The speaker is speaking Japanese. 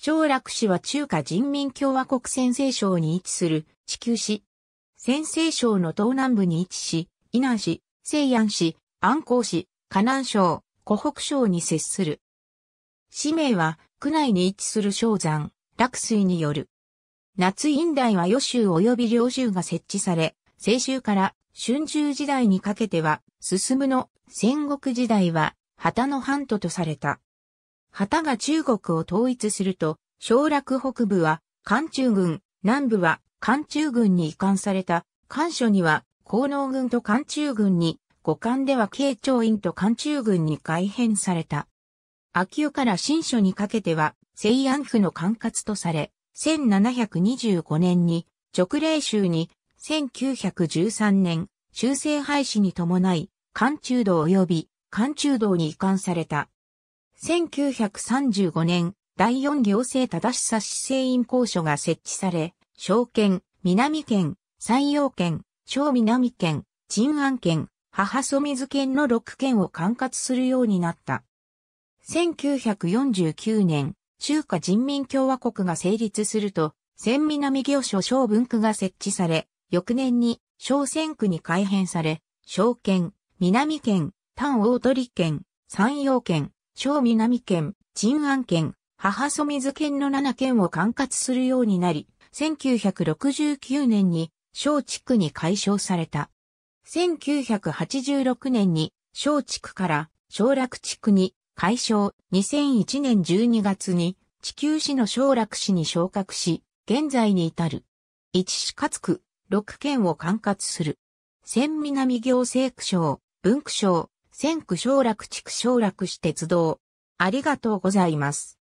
小楽市は中華人民共和国先西省に位置する地球市。先西省の東南部に位置し、伊南市、西安市、安江市、河南省、湖北省に接する。市名は、区内に位置する小山、落水による。夏院大は予州及び領州が設置され、西州から春秋時代にかけては、進むの、戦国時代は、旗の半島とされた。旗が中国を統一すると、省楽北部は漢中軍、南部は漢中軍に移管された、漢書には高能軍と漢中軍に、五漢では慶長院と漢中軍に改編された。秋代から新書にかけては、西安府の管轄とされ、1725年に、直令州に、1913年、修正廃止に伴い、漢中道及び漢中道に移管された。1935年、第四行政正し差し委院公所が設置され、証券、南県、山陽県、小南県、鎮安県、母曽水県の6県を管轄するようになった。1949年、中華人民共和国が成立すると、千南行所小文区が設置され、翌年に小仙区に改編され、小県、南県、丹大鳥県、山陽県、小南県、鎮安県、母曽水県の7県を管轄するようになり、1969年に小地区に改称された。1986年に小地区から小楽地区に改称。2001年12月に地球市の小楽市に昇格し、現在に至る。一市つ区、6県を管轄する。千南行政区省、文区省、千区省楽地区省楽市鉄道。ありがとうございます。